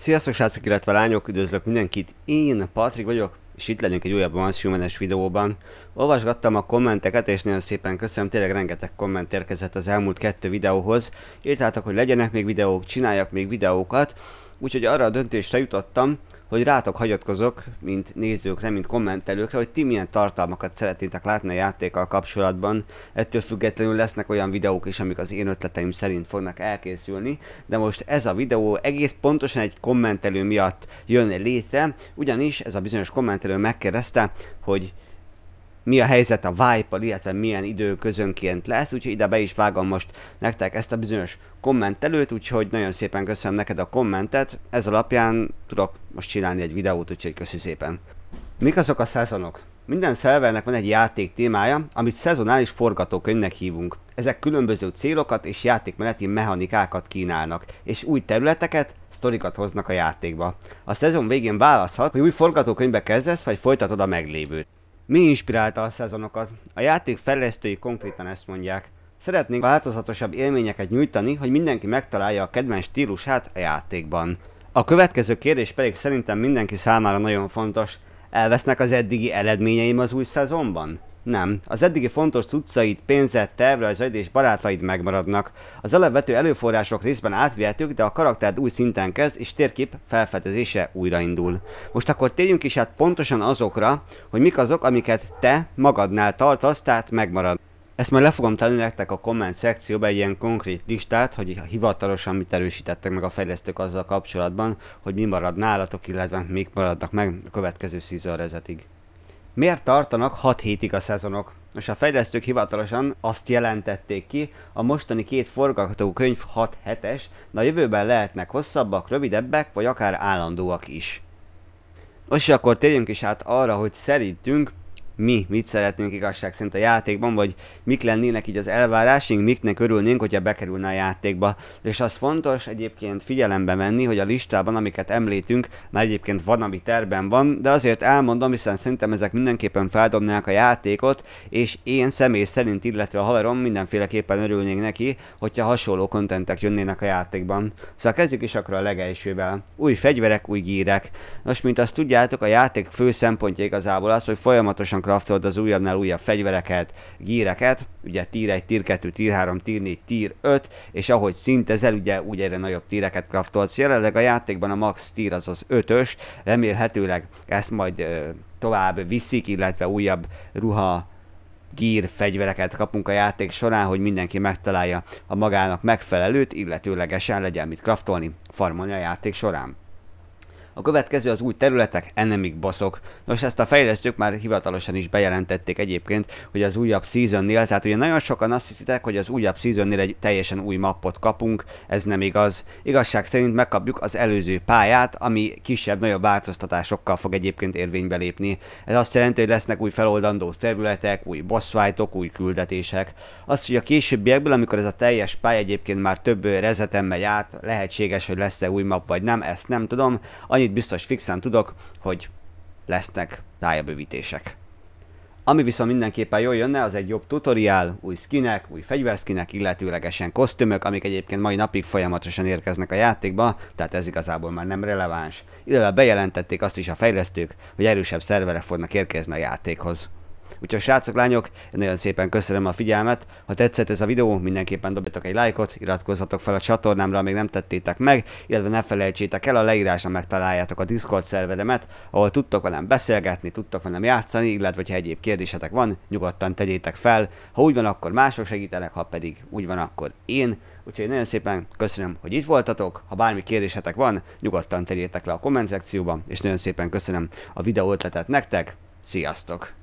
Sziasztok srácok, illetve lányok, üdvözlök mindenkit, én Patrik vagyok, és itt lennék egy újabb Mansiumenes videóban. Olvasgattam a kommenteket, és nagyon szépen köszönöm, tényleg rengeteg komment érkezett az elmúlt kettő videóhoz. Írtátok, hogy legyenek még videók, csináljak még videókat, úgyhogy arra a döntésre jutottam, hogy rátok hagyatkozok, mint nézőkre, mint kommentelőkre, hogy ti milyen tartalmakat szeretnétek látni a játékkal kapcsolatban. Ettől függetlenül lesznek olyan videók is, amik az én ötleteim szerint fognak elkészülni, de most ez a videó egész pontosan egy kommentelő miatt jön létre, ugyanis ez a bizonyos kommentelő megkérdezte, hogy mi a helyzet a vibe illetve milyen időközönként lesz, úgyhogy ide be is vágom most nektek ezt a bizonyos kommentelőt, úgyhogy nagyon szépen köszönöm neked a kommentet, ez alapján tudok most csinálni egy videót, úgyhogy köszi szépen. Mik azok a szezonok? Minden szervernek van egy játék témája, amit szezonális forgatókönyvnek hívunk. Ezek különböző célokat és játékmeneti mechanikákat kínálnak, és új területeket, sztorikat hoznak a játékba. A szezon végén választhat, hogy új forgatókönyvbe kezdesz, vagy folytatod a meglévőt. Mi inspirálta a szezonokat? A játék fejlesztői konkrétan ezt mondják. Szeretnénk változatosabb élményeket nyújtani, hogy mindenki megtalálja a kedvenc stílusát a játékban. A következő kérdés pedig szerintem mindenki számára nagyon fontos. Elvesznek az eddigi eredményeim az új szezonban? Nem. Az eddigi fontos cuccaid, pénzed, tervrajzaid és barátaid megmaradnak. Az elevető előforrások részben átvihetők, de a karaktered új szinten kezd, és térkép felfedezése újraindul. Most akkor térjünk is át pontosan azokra, hogy mik azok, amiket te magadnál tartasz, tehát megmarad. Ezt majd le fogom tenni nektek a komment szekcióba egy ilyen konkrét listát, hogy hivatalosan mit erősítettek meg a fejlesztők azzal kapcsolatban, hogy mi marad nálatok, illetve mik maradnak meg a következő season miért tartanak 6 hétig a szezonok? és a fejlesztők hivatalosan azt jelentették ki, a mostani két forgatókönyv 6 hetes, de a jövőben lehetnek hosszabbak, rövidebbek, vagy akár állandóak is. Most akkor térjünk is át arra, hogy szerintünk mi mit szeretnénk igazság szerint a játékban, vagy mik lennének így az elvárásaink, miknek örülnénk, hogyha bekerülne a játékba. És az fontos egyébként figyelembe venni, hogy a listában, amiket említünk, már egyébként van, ami terben van, de azért elmondom, hiszen szerintem ezek mindenképpen feldobnák a játékot, és én személy szerint, illetve a haverom mindenféleképpen örülnénk neki, hogyha hasonló kontentek jönnének a játékban. Szóval kezdjük is akkor a legelsővel. Új fegyverek, új gírek. nos mint azt tudjátok, a játék fő szempontja igazából az, hogy folyamatosan craftolod az újabbnál újabb fegyvereket, gíreket, ugye tír 1, tír 2, tír 3, tír 4, tír 5, és ahogy szintezel, ugye úgy egyre nagyobb tíreket craftolsz. Jelenleg a játékban a max tír az az 5-ös, remélhetőleg ezt majd ö, tovább viszik, illetve újabb ruha gír fegyvereket kapunk a játék során, hogy mindenki megtalálja a magának megfelelőt, illetőlegesen legyen mit kraftolni, farmolni a játék során. A következő az új területek, enemik bossok. Nos, ezt a fejlesztők már hivatalosan is bejelentették egyébként, hogy az újabb seasonnél, tehát ugye nagyon sokan azt hiszitek, hogy az újabb seasonnél egy teljesen új mappot kapunk, ez nem igaz. Igazság szerint megkapjuk az előző pályát, ami kisebb-nagyobb változtatásokkal fog egyébként érvénybe lépni. Ez azt jelenti, hogy lesznek új feloldandó területek, új boss fightok, új küldetések. Az, hogy a későbbiekből, amikor ez a teljes pálya egyébként már több rezeten megy át, lehetséges, hogy lesz-e új map vagy nem, ezt nem tudom. Annyi Annyit biztos fixen tudok, hogy lesznek tájabővítések. Ami viszont mindenképpen jól jönne, az egy jobb tutoriál, új skinek, új fegyverskinek, illetőlegesen kosztümök, amik egyébként mai napig folyamatosan érkeznek a játékba, tehát ez igazából már nem releváns. Illetve bejelentették azt is a fejlesztők, hogy erősebb szerverek fognak érkezni a játékhoz. Úgyhogy srácok, lányok, nagyon szépen köszönöm a figyelmet. Ha tetszett ez a videó, mindenképpen dobjatok egy lájkot, iratkozzatok fel a csatornámra, még nem tettétek meg, illetve ne felejtsétek el, a leírásra megtaláljátok a Discord szervedemet, ahol tudtok velem beszélgetni, tudtok velem játszani, illetve ha egyéb kérdésetek van, nyugodtan tegyétek fel. Ha úgy van, akkor mások segítenek, ha pedig úgy van, akkor én. Úgyhogy nagyon szépen köszönöm, hogy itt voltatok, ha bármi kérdésetek van, nyugodtan tegyétek le a komment szekcióba, és nagyon szépen köszönöm a videó ötletet nektek, sziasztok!